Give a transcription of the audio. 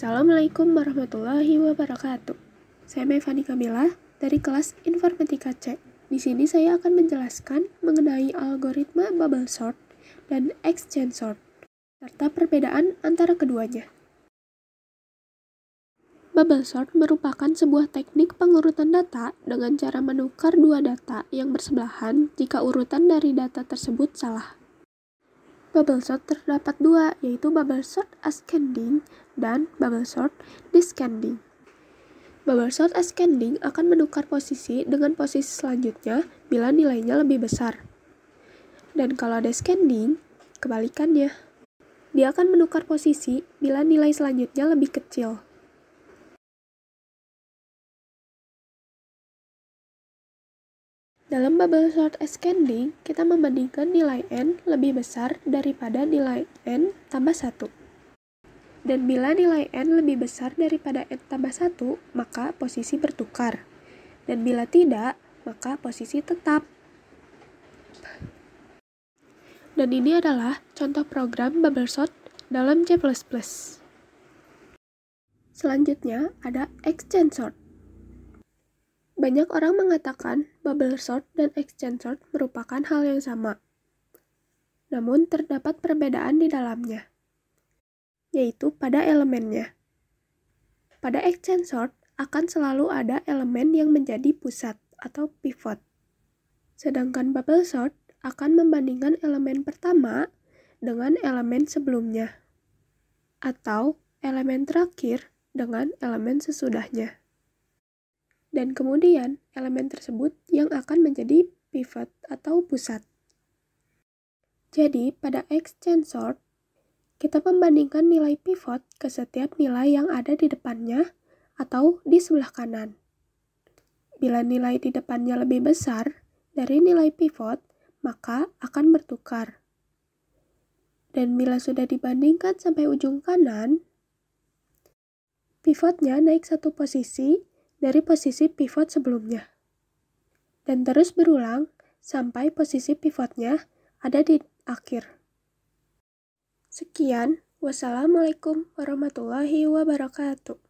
Assalamualaikum warahmatullahi wabarakatuh. Saya Mevani Kamila dari kelas Informatika C. Di sini saya akan menjelaskan mengenai algoritma bubble sort dan exchange sort, serta perbedaan antara keduanya. Bubble sort merupakan sebuah teknik pengurutan data dengan cara menukar dua data yang bersebelahan jika urutan dari data tersebut salah bubble sort terdapat dua, yaitu bubble sort ascending dan bubble sort descending. Bubble sort ascending akan menukar posisi dengan posisi selanjutnya bila nilainya lebih besar. Dan kalau descending, kebalikannya. Dia akan menukar posisi bila nilai selanjutnya lebih kecil. Dalam bubble sort ascending, kita membandingkan nilai n lebih besar daripada nilai n tambah 1. Dan bila nilai n lebih besar daripada n tambah 1, maka posisi bertukar. Dan bila tidak, maka posisi tetap. Dan ini adalah contoh program bubble sort dalam C++. Selanjutnya ada exchange sort. Banyak orang mengatakan bubble sort dan exchange sort merupakan hal yang sama. Namun terdapat perbedaan di dalamnya, yaitu pada elemennya. Pada exchange sort akan selalu ada elemen yang menjadi pusat atau pivot. Sedangkan bubble sort akan membandingkan elemen pertama dengan elemen sebelumnya atau elemen terakhir dengan elemen sesudahnya dan kemudian elemen tersebut yang akan menjadi pivot atau pusat. Jadi, pada exchange sort, kita membandingkan nilai pivot ke setiap nilai yang ada di depannya atau di sebelah kanan. Bila nilai di depannya lebih besar dari nilai pivot, maka akan bertukar. Dan bila sudah dibandingkan sampai ujung kanan, pivotnya naik satu posisi dari posisi pivot sebelumnya. Dan terus berulang sampai posisi pivotnya ada di akhir. Sekian, wassalamualaikum warahmatullahi wabarakatuh.